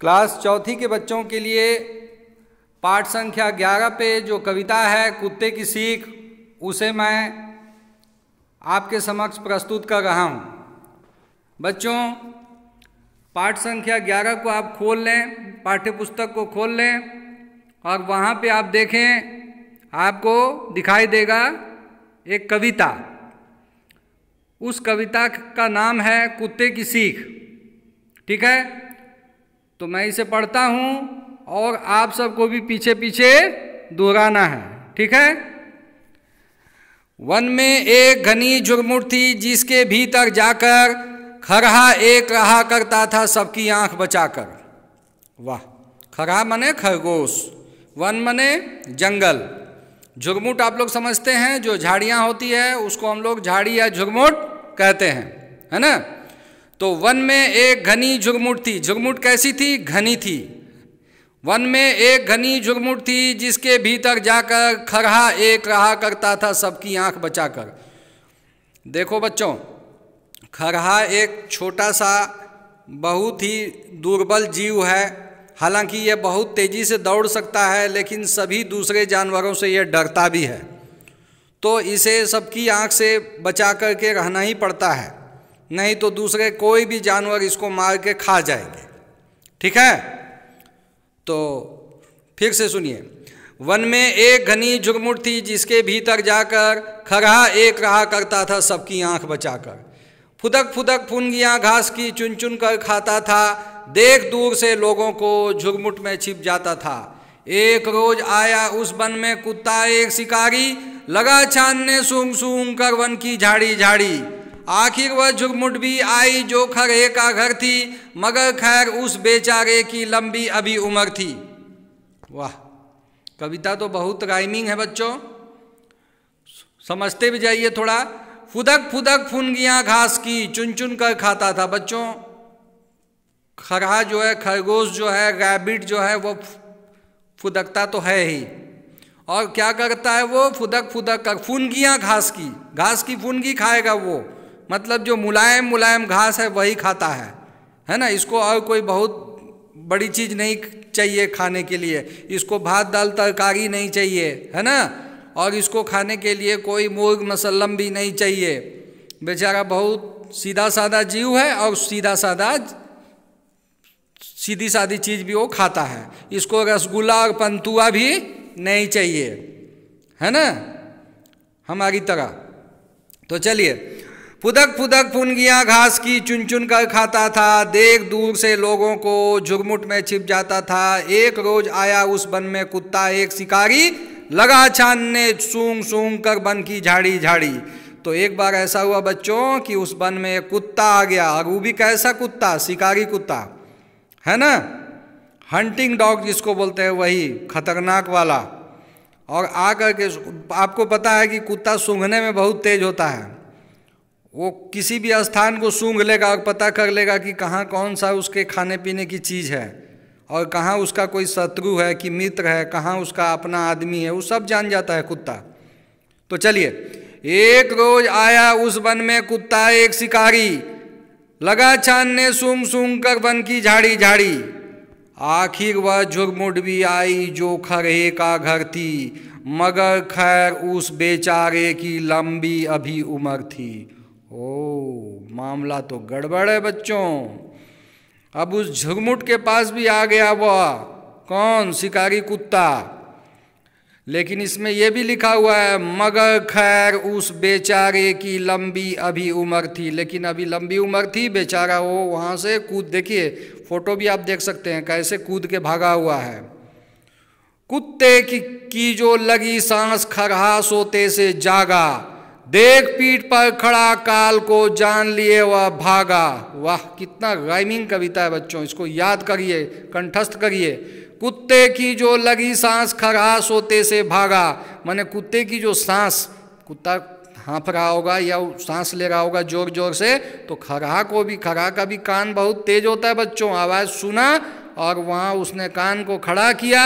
class चौथी के बच्चों के लिए पाठ संख्या ग्यारह पे जो कविता है कुत्ते की सीख उसे मैं आपके समक्ष प्रस्तुत कर रहा हूँ बच्चों पाठ संख्या ग्यारह को आप खोल लें पाठ्य पुस्तक को खोल लें और वहाँ पे आप देखें आपको दिखाई देगा एक कविता उस कविता का नाम है कुत्ते की सीख ठीक है तो मैं इसे पढ़ता हूँ और आप सबको भी पीछे पीछे दोहराना है ठीक है वन में एक घनी झुरमुट थी जिसके भीतर जाकर खरहा एक रहा करता था सबकी आंख बचाकर वाह खरहा मने खरगोश वन मने जंगल झुरमुट आप लोग समझते हैं जो झाड़ियाँ होती है उसको हम लोग झाड़ी या झुरमुट कहते हैं है ना तो वन में एक घनी झुगमुट थी झुगमुट कैसी थी घनी थी वन में एक घनी झुगमुट थी जिसके भीतर जाकर खरहा एक रहा करता था सबकी आंख बचाकर देखो बच्चों खरहा एक छोटा सा बहुत ही दुर्बल जीव है हालांकि यह बहुत तेज़ी से दौड़ सकता है लेकिन सभी दूसरे जानवरों से यह डरता भी है तो इसे सबकी आंख से बचा करके रहना ही पड़ता है नहीं तो दूसरे कोई भी जानवर इसको मार के खा जाएंगे ठीक है तो फिर से सुनिए वन में एक घनी झुरमुट थी जिसके भीतर जाकर खरा एक रहा करता था सबकी आंख बचाकर फुदक फुदक फुनगियाँ घास की चुन चुन कर खाता था देख दूर से लोगों को झुरमुट में छिप जाता था एक रोज आया उस वन में कुत्ता एक शिकारी लगा छानने सूंग सूंग कर वन की झाड़ी झाड़ी आखिर वह झुगमुट भी आई जो खरे का घर थी मगर खैर उस बेचारे की लंबी अभी उम्र थी वाह कविता तो बहुत राइमिंग है बच्चों समझते भी जाइए थोड़ा फुदक फुदक फुनगियाँ घास की चुन चुन कर खाता था बच्चों खरहा जो है खरगोश जो है रैबिट जो है वो फुदकता तो है ही और क्या करता है वो फुदक फुदक कर फुनगियाँ घास की घास की फुनगी खाएगा वो मतलब जो मुलायम मुलायम घास है वही खाता है है ना इसको और कोई बहुत बड़ी चीज़ नहीं चाहिए खाने के लिए इसको भात दाल तरकारी नहीं चाहिए है ना और इसको खाने के लिए कोई मुर्ग मसलम भी नहीं चाहिए बेचारा बहुत सीधा साधा जीव है और सीधा साधा सीधी सादी चीज़ भी वो खाता है इसको रसगुल्ला और पंतुआ भी नहीं चाहिए है ना हमारी तरह तो चलिए फुदक फुदक फुनगियाँ घास की चुन चुन कर खाता था देख दूर से लोगों को झुरमुट में छिप जाता था एक रोज आया उस वन में कुत्ता एक शिकारी लगा छानने सूंग सूंग कर वन की झाड़ी झाड़ी तो एक बार ऐसा हुआ बच्चों कि उस वन में एक कुत्ता आ गया और वो भी कैसा कुत्ता शिकारी कुत्ता है ना हंटिंग डॉग जिसको बोलते हैं वही खतरनाक वाला और आ करके आपको पता है कि कुत्ता सूंघने में बहुत तेज होता है वो किसी भी स्थान को सूंघ लेगा और पता कर लेगा कि कहाँ कौन सा उसके खाने पीने की चीज़ है और कहाँ उसका कोई शत्रु है कि मित्र है कहाँ उसका अपना आदमी है वो सब जान जाता है कुत्ता तो चलिए एक रोज आया उस वन में कुत्ता एक शिकारी लगा छान ने सूंघ सूंघ कर वन की झाड़ी झाड़ी आखिर वह झुरमुट भी आई जो खरहे का घर थी मगर खैर उस बेचारे की लंबी अभी उम्र थी ओ मामला तो गड़बड़ है बच्चों अब उस झुगमुट के पास भी आ गया वह कौन शिकारी कुत्ता लेकिन इसमें यह भी लिखा हुआ है मगर खैर उस बेचारे की लंबी अभी उम्र थी लेकिन अभी लंबी उम्र थी बेचारा वो वहाँ से कूद देखिए फोटो भी आप देख सकते हैं कैसे कूद के भागा हुआ है कुत्ते की, की जो लगी सांस खरहा सोते से जागा देख पीठ पर खड़ा काल को जान लिए वह भागा वाह कितना राइमिंग कविता है बच्चों इसको याद करिए कंठस्थ करिए कुत्ते की जो लगी सांस खरा सोते से भागा माने कुत्ते की जो सांस कुत्ता हाँफ रहा होगा या सांस ले रहा होगा जोर जोर से तो खरा को भी खरा का भी कान बहुत तेज होता है बच्चों आवाज़ सुना और वहाँ उसने कान को खड़ा किया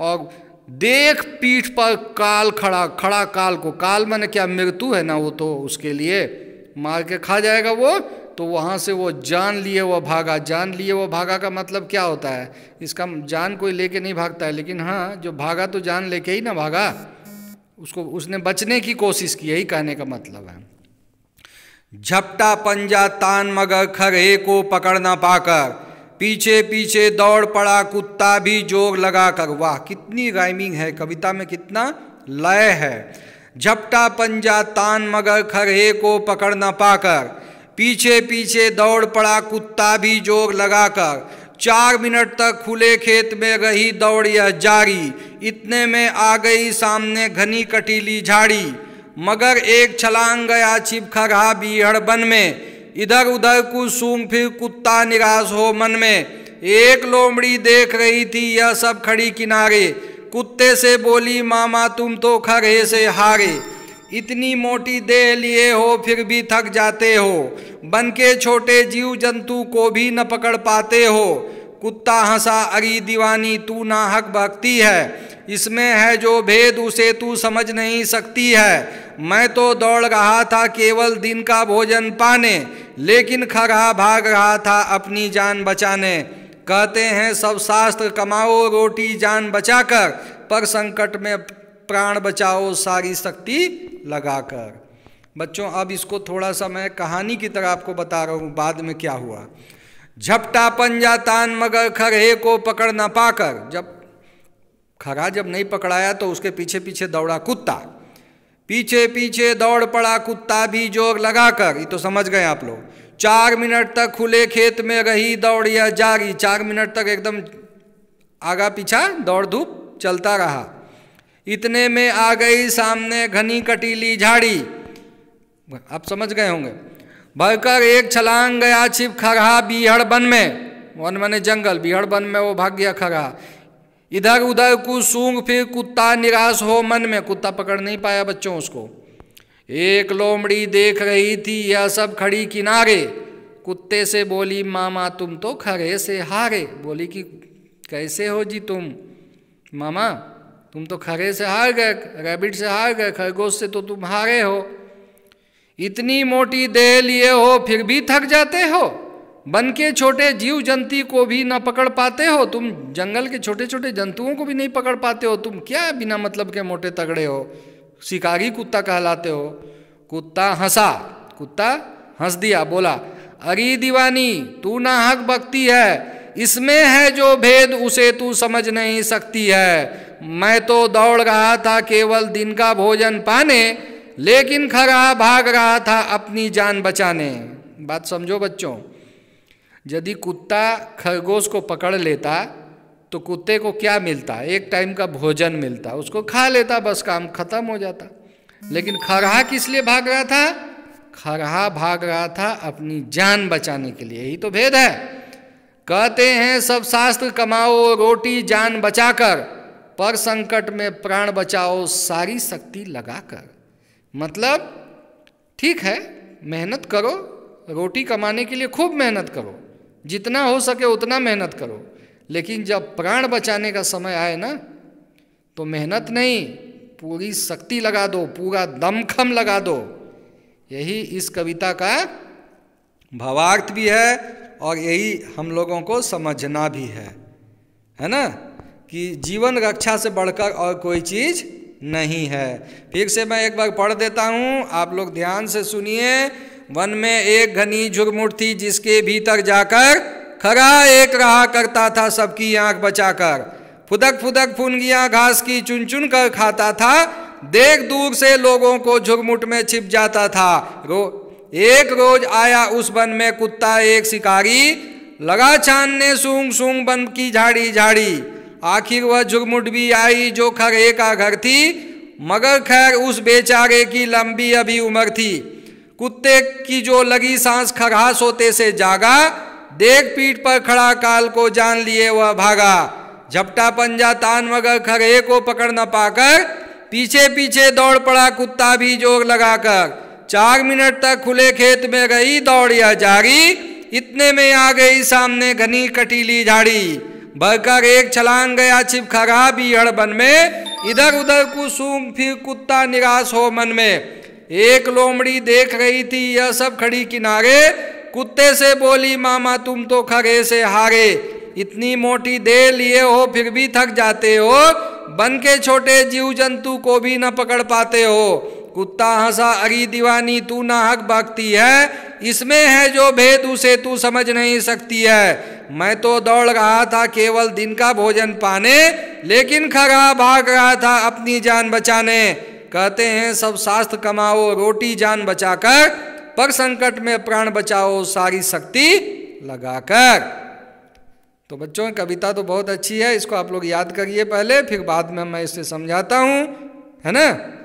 और देख पीठ पर काल खड़ा खड़ा काल को काल मैंने क्या मृत्यु है ना वो तो उसके लिए मार के खा जाएगा वो तो वहाँ से वो जान लिए वह भागा जान लिए वह भागा का मतलब क्या होता है इसका जान कोई लेके नहीं भागता है लेकिन हाँ जो भागा तो जान लेके ही ना भागा उसको उसने बचने की कोशिश की यही कहने का मतलब है झपटा पंजा तान मगर खर को पकड़ ना पाकर पीछे पीछे दौड़ पड़ा कुत्ता भी जोग लगा कर वाह कितनी राइमिंग है कविता में कितना लय है झपटा पंजा तान मगर खरहे को पकड़ न पाकर पीछे पीछे दौड़ पड़ा कुत्ता भी जोग लगाकर चार मिनट तक खुले खेत में रही दौड़ यह जारी इतने में आ गई सामने घनी कटीली झाड़ी मगर एक छलांग गया छिपखरा बीहड़ बन में इधर उधर कुछ सूंग फिर कुत्ता निराश हो मन में एक लोमड़ी देख रही थी यह सब खड़ी किनारे कुत्ते से बोली मामा तुम तो खरे से हारे इतनी मोटी देह लिए हो फिर भी थक जाते हो बन के छोटे जीव जंतु को भी न पकड़ पाते हो कुत्ता हंसा अरी दीवानी तू ना हक भक्ति है इसमें है जो भेद उसे तू समझ नहीं सकती है मैं तो दौड़ रहा था केवल दिन का भोजन पाने लेकिन खरा भाग रहा था अपनी जान बचाने कहते हैं सब शास्त्र कमाओ रोटी जान बचाकर पर संकट में प्राण बचाओ सारी शक्ति लगाकर बच्चों अब इसको थोड़ा सा मैं कहानी की तरह आपको बता रहा हूँ बाद में क्या हुआ झपटा पंजा तान मगर खरहे को पकड़ ना पाकर जब खरा जब नहीं पकड़ाया तो उसके पीछे पीछे दौड़ा कुत्ता पीछे पीछे दौड़ पड़ा कुत्ता भी जोग लगाकर ये तो समझ गए आप लोग चार मिनट तक खुले खेत में रही दौड़ या जागी चार मिनट तक एकदम आगा पीछा दौड़ धूप चलता रहा इतने में आ गई सामने घनी कटीली झाड़ी आप समझ गए होंगे भयकर एक छलांग गया छिप खगहा बीहड़ बन में वन मने जंगल बीहड़ बन में वो भाग गया खगहा इधर उधर कु सूंग फिर कुत्ता निराश हो मन में कुत्ता पकड़ नहीं पाया बच्चों उसको एक लोमड़ी देख रही थी यह सब खड़ी किनारे कुत्ते से बोली मामा तुम तो खरे से हारे बोली कि कैसे हो जी तुम मामा तुम तो खरे से हार गए रैबिट से हार गए खरगोश से तो तुम हारे हो इतनी मोटी देह लिए हो फिर भी थक जाते हो वन के छोटे जीव जंती को भी ना पकड़ पाते हो तुम जंगल के छोटे छोटे जंतुओं को भी नहीं पकड़ पाते हो तुम क्या बिना मतलब के मोटे तगड़े हो शिकारी कुत्ता कहलाते हो कुत्ता हंसा कुत्ता हंस दिया बोला अरे दीवानी तू ना हक भक्ति है इसमें है जो भेद उसे तू समझ नहीं सकती है मैं तो दौड़ रहा था केवल दिन का भोजन पाने लेकिन खरा भाग रहा था अपनी जान बचाने बात समझो बच्चों यदि कुत्ता खरगोश को पकड़ लेता तो कुत्ते को क्या मिलता एक टाइम का भोजन मिलता उसको खा लेता बस काम खत्म हो जाता लेकिन खरहा किस लिए भाग रहा था खरहा भाग रहा था अपनी जान बचाने के लिए यही तो भेद है कहते हैं सब शास्त्र कमाओ रोटी जान बचाकर पर संकट में प्राण बचाओ सारी शक्ति लगाकर मतलब ठीक है मेहनत करो रोटी कमाने के लिए खूब मेहनत करो जितना हो सके उतना मेहनत करो लेकिन जब प्राण बचाने का समय आए ना तो मेहनत नहीं पूरी शक्ति लगा दो पूरा दमखम लगा दो यही इस कविता का भावार्थ भी है और यही हम लोगों को समझना भी है है ना कि जीवन रक्षा से बढ़कर और कोई चीज़ नहीं है फिर से मैं एक बार पढ़ देता हूँ आप लोग ध्यान से सुनिए वन में एक घनी झुरमुट थी जिसके भीतर जाकर खरा एक रहा करता था सबकी आंख बचाकर फुदक फुदक फुनगिया घास की चुन चुन कर खाता था देख दूर से लोगों को झुरमुट में छिप जाता था रो एक रोज आया उस वन में कुत्ता एक शिकारी लगा छान ने सूंग सूंग बन की झाड़ी झाड़ी आखिर वह झुरमुट भी आई जो खर का घर थी मगर खैर उस बेचारे की लंबी अभी उम्र थी कुत्ते की जो लगी सांस खघास होते से जागा देख पीठ पर खड़ा काल को जान लिए वह भागा झपटा पंजा तान मगर खगे को पकड़ न पाकर पीछे पीछे दौड़ पड़ा कुत्ता भी जोर लगाकर चार मिनट तक खुले खेत में गई दौड़ यह जागी इतने में आ गई सामने घनी कटीली झाड़ी भरकर एक छलांग गया छिप खगा बीहड़ बन में इधर उधर कुसूम फिर कुत्ता निराश हो मन में एक लोमड़ी देख रही थी यह सब खड़ी किनारे कुत्ते से बोली मामा तुम तो खगे से हारे इतनी मोटी दे लिए हो फिर भी थक जाते हो बन के छोटे जीव जंतु को भी न पकड़ पाते हो कुत्ता हंसा अरी दीवानी तू ना हक भागती है इसमें है जो भेद उसे तू समझ नहीं सकती है मैं तो दौड़ रहा था केवल दिन का भोजन पाने लेकिन खरा भाग रहा था अपनी जान बचाने कहते हैं सब शास्त्र कमाओ रोटी जान बचाकर पर संकट में प्राण बचाओ सारी शक्ति लगाकर तो बच्चों कविता तो बहुत अच्छी है इसको आप लोग याद करिए पहले फिर बाद में मैं इसे समझाता हूं है ना